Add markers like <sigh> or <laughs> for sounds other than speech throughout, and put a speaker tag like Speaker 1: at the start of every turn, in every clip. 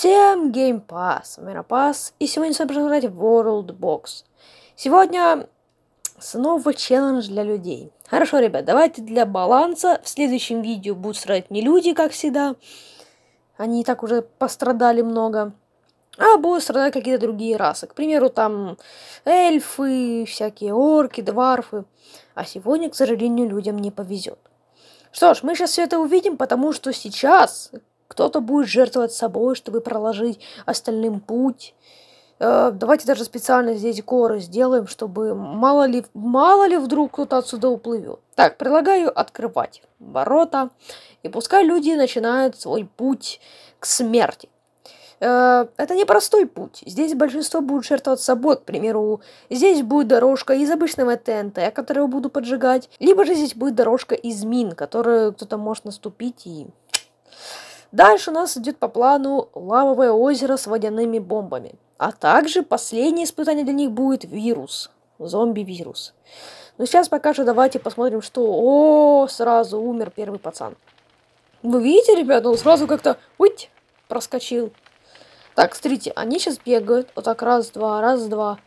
Speaker 1: Всем Game Pass, Миропас, и сегодня с вами играть World Box. Сегодня снова челлендж для людей. Хорошо, ребят, давайте для баланса в следующем видео будут страдать не люди, как всегда. Они и так уже пострадали много. А будут страдать какие-то другие расы. К примеру, там эльфы, всякие орки, дварфы. А сегодня, к сожалению, людям не повезет. Что ж, мы сейчас все это увидим, потому что сейчас кто-то будет жертвовать собой, чтобы проложить остальным путь. Э, давайте даже специально здесь горы сделаем, чтобы мало ли, мало ли вдруг кто-то отсюда уплывет. Так, предлагаю открывать ворота. И пускай люди начинают свой путь к смерти. Э, это непростой путь. Здесь большинство будут жертвовать собой, к примеру. Здесь будет дорожка из обычного ТНТ, которую буду поджигать. Либо же здесь будет дорожка из мин, которую кто-то может наступить и... Дальше у нас идет по плану лавовое озеро с водяными бомбами. А также последнее испытание для них будет вирус. Зомби-вирус. Но ну, сейчас пока что давайте посмотрим, что... О, сразу умер первый пацан. Вы видите, ребята, он сразу как-то... Уть! Проскочил. Так, смотрите, они сейчас бегают. Вот так, раз, два, раз, два.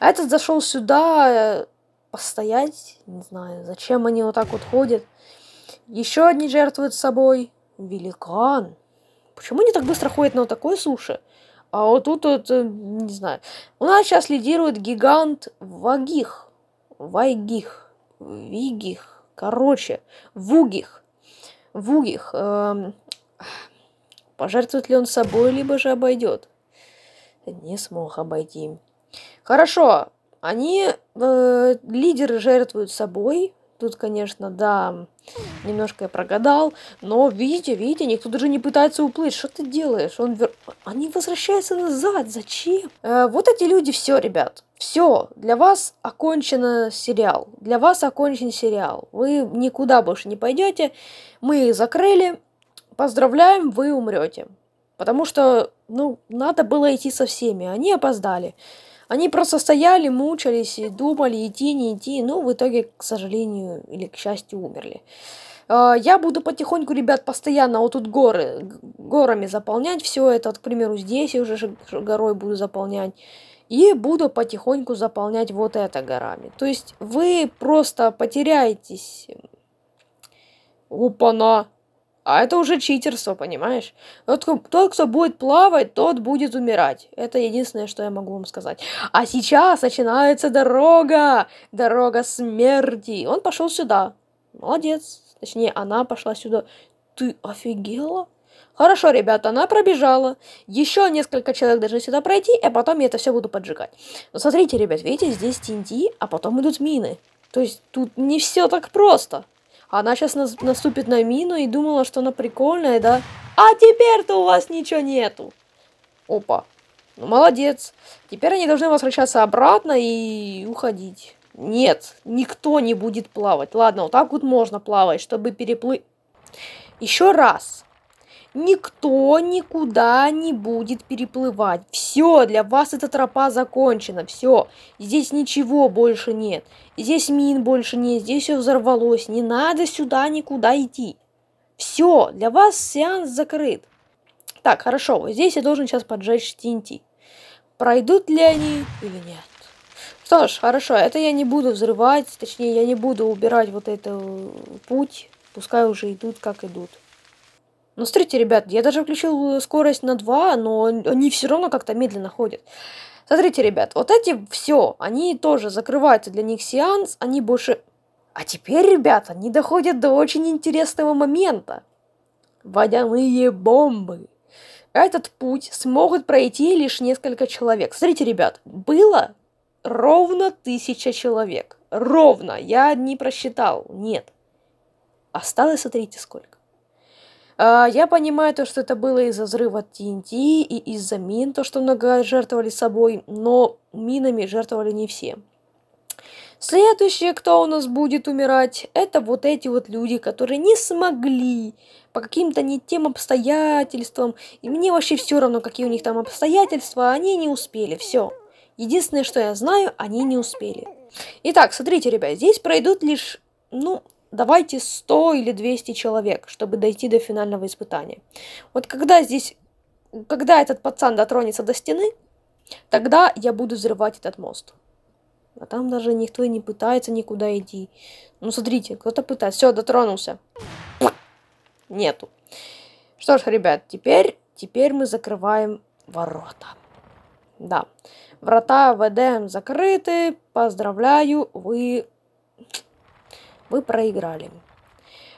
Speaker 1: А этот зашел сюда э, постоять. Не знаю, зачем они вот так вот ходят. Еще одни жертвуют собой. Великан. Почему не так быстро ходит на такой суше? А вот тут, вот, э, не знаю. У нас сейчас лидирует гигант Вагих. Вайгих. Вигих. Короче, Вугих. Вугих. Эм, пожертвует ли он собой, либо же обойдет? Не смог обойти. Хорошо. Они, э, лидеры жертвуют собой, Тут, конечно, да, немножко я прогадал, но видите, видите, никто даже не пытается уплыть. Что ты делаешь? Он вер... Они возвращаются назад. Зачем? Э, вот эти люди все, ребят. Все, для вас окончен сериал. Для вас окончен сериал. Вы никуда больше не пойдете. Мы их закрыли. Поздравляем, вы умрете. Потому что, ну, надо было идти со всеми. Они опоздали. Они просто стояли, мучались и думали, идти, не идти. Ну, в итоге, к сожалению или к счастью, умерли. А, я буду потихоньку, ребят, постоянно вот тут горы, горами заполнять все это. К примеру, здесь я уже горой буду заполнять. И буду потихоньку заполнять вот это горами. То есть вы просто потеряетесь. Опа-на! А это уже читерство, понимаешь? Вот кто, тот, кто будет плавать, тот будет умирать. Это единственное, что я могу вам сказать. А сейчас начинается дорога! Дорога смерти! Он пошел сюда. Молодец. Точнее, она пошла сюда. Ты офигела? Хорошо, ребята, она пробежала. Еще несколько человек должны сюда пройти, а потом я это все буду поджигать. Но смотрите, ребят, видите, здесь TNT, а потом идут мины. То есть тут не все так просто. Она сейчас нас, наступит на мину и думала, что она прикольная, да? А теперь-то у вас ничего нету. Опа. Ну, молодец. Теперь они должны возвращаться обратно и уходить. Нет, никто не будет плавать. Ладно, вот так вот можно плавать, чтобы переплыть. Еще раз. Никто никуда не будет переплывать. Все, для вас эта тропа закончена. Все, здесь ничего больше нет. Здесь мин больше нет, здесь все взорвалось. Не надо сюда никуда идти. Все, для вас сеанс закрыт. Так, хорошо, вот здесь я должен сейчас поджечь ТНТ. Пройдут ли они или нет? Что ж, хорошо, это я не буду взрывать, точнее, я не буду убирать вот этот э, путь. Пускай уже идут, как идут. Но ну, смотрите, ребят, я даже включил э, скорость на 2, но они все равно как-то медленно ходят. Смотрите, ребят, вот эти все, они тоже закрываются для них сеанс, они больше... А теперь, ребята, они доходят до очень интересного момента. Водяные бомбы. Этот путь смогут пройти лишь несколько человек. Смотрите, ребят, было ровно тысяча человек. Ровно. Я не просчитал. Нет. Осталось, смотрите, сколько. А, я понимаю то, что это было из-за взрыва ТНТ и из-за мин, то, что много жертвовали собой, но минами жертвовали не все. Следующие, кто у нас будет умирать, это вот эти вот люди, которые не смогли по каким-то не тем обстоятельствам, и мне вообще все равно, какие у них там обстоятельства, они не успели, все. Единственное, что я знаю, они не успели. Итак, смотрите, ребят, здесь пройдут лишь, ну, давайте 100 или 200 человек, чтобы дойти до финального испытания. Вот когда здесь, когда этот пацан дотронется до стены, тогда я буду взрывать этот мост. А там даже никто и не пытается никуда идти. Ну, смотрите, кто-то пытается. Все, дотронулся. Нету. Что ж, ребят, теперь, теперь мы закрываем ворота. Да. Врата ВДМ закрыты. Поздравляю, вы вы проиграли.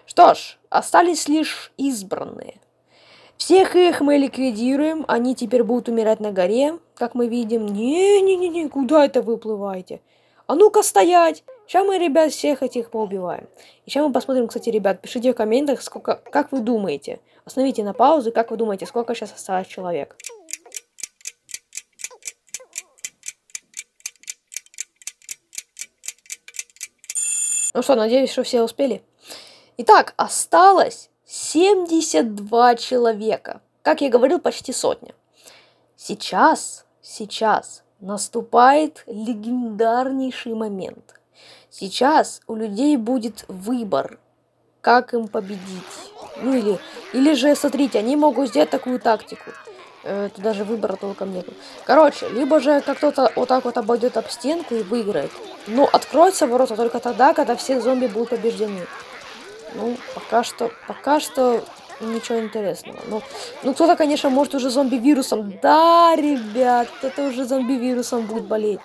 Speaker 1: Что ж, остались лишь избранные. Всех их мы ликвидируем, они теперь будут умирать на горе, как мы видим. Не-не-не, куда это выплываете? А ну-ка стоять! Сейчас мы, ребят, всех этих поубиваем. И сейчас мы посмотрим, кстати, ребят, пишите в комментах, сколько, как вы думаете. Остановите на паузу, как вы думаете, сколько сейчас осталось человек. Ну что, надеюсь, что все успели. Итак, осталось 72 человека. Как я говорил, почти сотня. Сейчас, сейчас наступает легендарнейший момент. Сейчас у людей будет выбор, как им победить. Ну или, или же, смотрите, они могут сделать такую тактику – это даже выбора толком нету. Короче, либо же как кто-то вот так вот обойдет об стенку и выиграет. Но ну, откроются ворота только тогда, когда все зомби будут побеждены. Ну, пока что, пока что ничего интересного. Ну, ну кто-то, конечно, может уже зомби-вирусом. Да, ребят, кто-то уже зомби-вирусом будет болеть.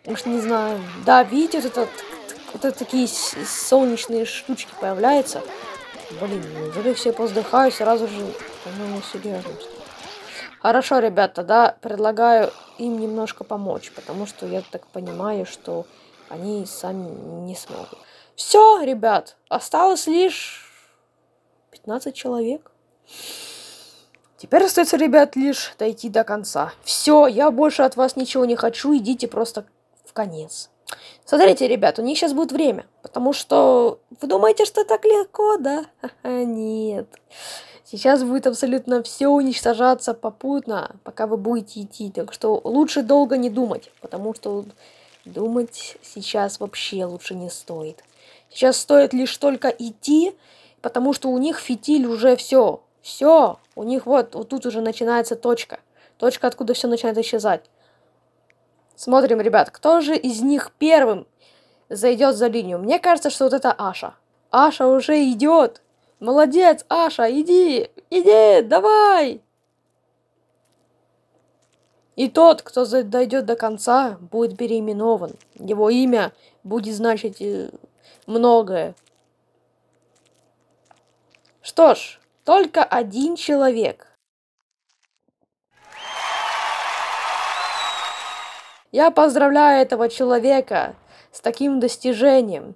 Speaker 1: Потому что, не знаю, да, видите, вот это, вот это такие солнечные штучки появляются. Блин, уже ну, все поздыхают сразу же, по-моему, серьезно. Хорошо, ребята, да, предлагаю им немножко помочь, потому что я так понимаю, что они сами не смогут. Все, ребят, осталось лишь 15 человек. Теперь остается, ребят, лишь дойти до конца. Все, я больше от вас ничего не хочу, идите просто в конец. Смотрите, ребят, у них сейчас будет время, потому что вы думаете, что так легко, да? <laughs> Нет. Сейчас будет абсолютно все уничтожаться попутно, пока вы будете идти. Так что лучше долго не думать, потому что думать сейчас вообще лучше не стоит. Сейчас стоит лишь только идти, потому что у них фитиль уже все. Все. У них вот, вот тут уже начинается точка. Точка, откуда все начинает исчезать. Смотрим, ребят, кто же из них первым зайдет за линию? Мне кажется, что вот это Аша. Аша уже идет. Молодец, Аша, иди, иди, давай! И тот, кто дойдет до конца, будет переименован. Его имя будет значить э, многое. Что ж, только один человек. Я поздравляю этого человека с таким достижением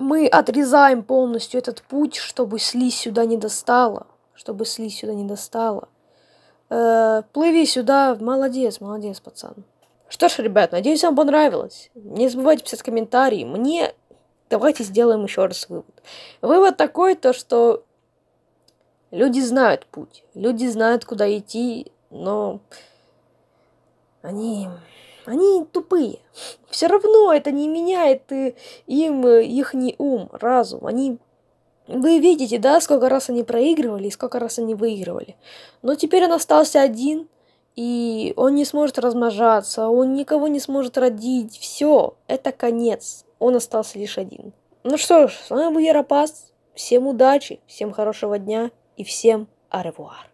Speaker 1: мы отрезаем полностью этот путь, чтобы слизь сюда не достала. Чтобы слизь сюда не достала. Э, плыви сюда. Молодец, молодец, пацан. Что ж, ребят, надеюсь, вам понравилось. Не забывайте писать комментарии. Мне... Давайте сделаем еще раз вывод. Вывод такой, то что люди знают путь. Люди знают, куда идти, но они они тупые. Все равно это не меняет э, им э, их ум, разум. Они вы видите, да, сколько раз они проигрывали и сколько раз они выигрывали. Но теперь он остался один, и он не сможет размножаться, он никого не сможет родить. Все, это конец. Он остался лишь один. Ну что ж, с вами был Яропас. Всем удачи, всем хорошего дня и всем аревуар.